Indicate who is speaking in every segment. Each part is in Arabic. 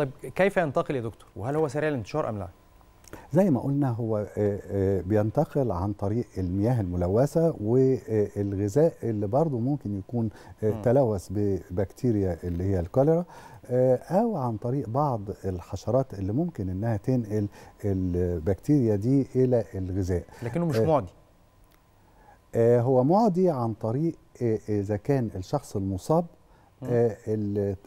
Speaker 1: طيب كيف ينتقل يا دكتور وهل هو سريع الانتشار ام لا زي ما قلنا هو آه، آه، بينتقل عن طريق المياه الملوثة والغذاء اللي برضه ممكن يكون آه، تلوث ببكتيريا اللي هي الكوليرا أو عن طريق بعض الحشرات اللي ممكن إنها تنقل البكتيريا دي إلى الغذاء لكنه مش معدي هو معدي عن طريق إذا كان الشخص المصاب آه،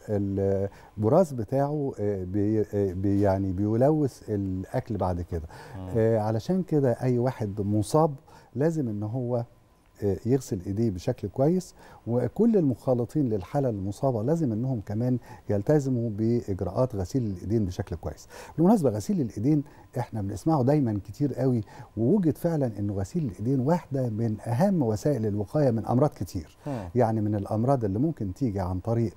Speaker 1: البراز بتاعه آه، آه، بي يعني بيلوث الاكل بعد كده علشان كده اي واحد مصاب لازم ان هو يغسل ايديه بشكل كويس وكل المخالطين للحاله المصابه لازم انهم كمان يلتزموا باجراءات غسيل الايدين بشكل كويس بالمناسبه غسيل الايدين احنا بنسمعه دايما كتير قوي ووجد فعلا انه غسيل الايدين واحده من اهم وسائل الوقايه من امراض كتير يعني من الامراض اللي ممكن تيجي عن طريق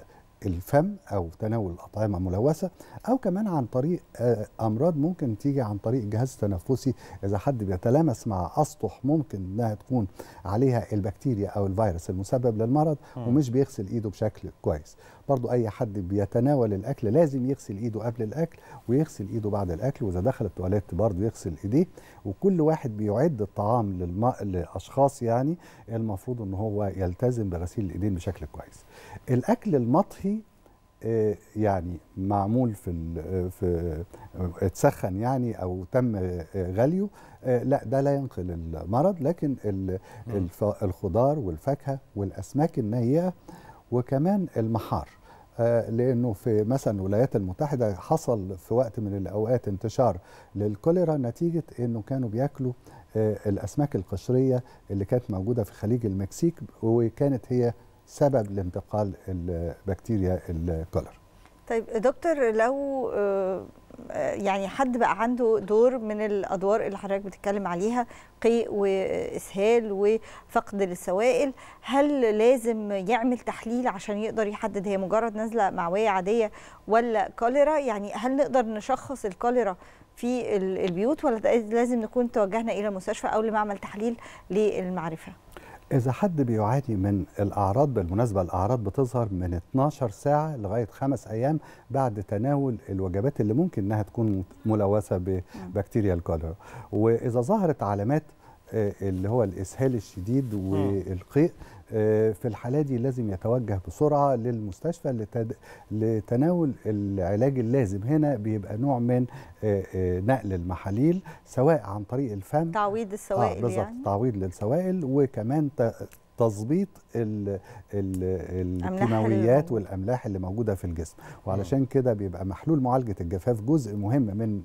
Speaker 1: الفم او تناول الاطعمة ملوثه او كمان عن طريق آه، امراض ممكن تيجي عن طريق الجهاز التنفسي اذا حد بيتلامس مع اسطح ممكن انها تكون عليها البكتيريا او الفيروس المسبب للمرض ومش بيغسل ايده بشكل كويس برضو أي حد بيتناول الأكل لازم يغسل إيده قبل الأكل ويغسل إيده بعد الأكل وإذا دخل التواليت برضو يغسل إيديه وكل واحد بيعد الطعام للم... لأشخاص يعني المفروض إن هو يلتزم بغسيل الإيدين بشكل كويس الأكل المطهي آه، يعني معمول في في اتسخن يعني او تم آه، غليه آه، لا ده لا ينقل المرض لكن الخضار والفاكهه والاسماك النيئه وكمان المحار آه، لانه في مثلا الولايات المتحده حصل في وقت من الاوقات انتشار للكوليرا نتيجه انه كانوا بياكلوا آه، الاسماك القشريه اللي كانت موجوده في خليج المكسيك وكانت هي سبب لانتقال البكتيريا الكوليرا طيب دكتور لو آه، يعني حد بقى عنده دور من الادوار اللي حضرتك بتتكلم عليها قيء واسهال وفقد للسوائل هل لازم يعمل تحليل عشان يقدر يحدد هي مجرد نزله معويه عاديه ولا كوليرا يعني هل نقدر نشخص الكوليرا في البيوت ولا لازم نكون توجهنا الى مستشفى او لمعمل تحليل للمعرفه إذا حد بيعاني من الأعراض بالمناسبة الأعراض بتظهر من 12 ساعة لغاية خمس أيام بعد تناول الوجبات اللي ممكن إنها تكون ملوثة ببكتيريا الكوليرا نعم. وإذا ظهرت علامات آه، اللي هو الاسهال الشديد والقيء آه، في الحالة دي لازم يتوجه بسرعة للمستشفى لتد... لتناول العلاج اللازم هنا بيبقى نوع من آه، نقل المحاليل سواء عن طريق الفم تعويض السوائل آه يعني. تعويض للسوائل وكمان تظبيط الكيماويات والاملاح اللي موجوده في الجسم وعلشان كده بيبقى محلول معالجه الجفاف جزء مهم من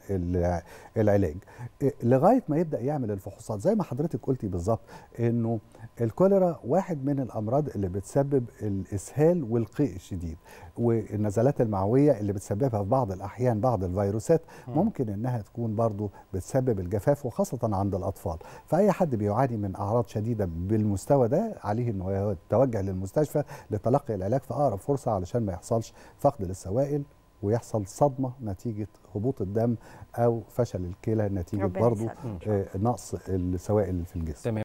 Speaker 1: العلاج إيه، لغايه ما يبدا يعمل الفحوصات زي ما حضرتك قلتي بالظبط انه الكوليرا واحد من الامراض اللي بتسبب الاسهال والقيء الشديد والنزلات المعويه اللي بتسببها في بعض الاحيان بعض الفيروسات ممكن انها تكون برضو بتسبب الجفاف وخاصه عند الاطفال فاي حد بيعاني من اعراض شديده بالمستوى ده عليه انه توجه للمستشفى لتلقي العلاج في اقرب فرصه علشان ما يحصلش فقد للسوائل ويحصل صدمه نتيجه هبوط الدم او فشل الكلى نتيجه برضه آه، نقص السوائل في الجسم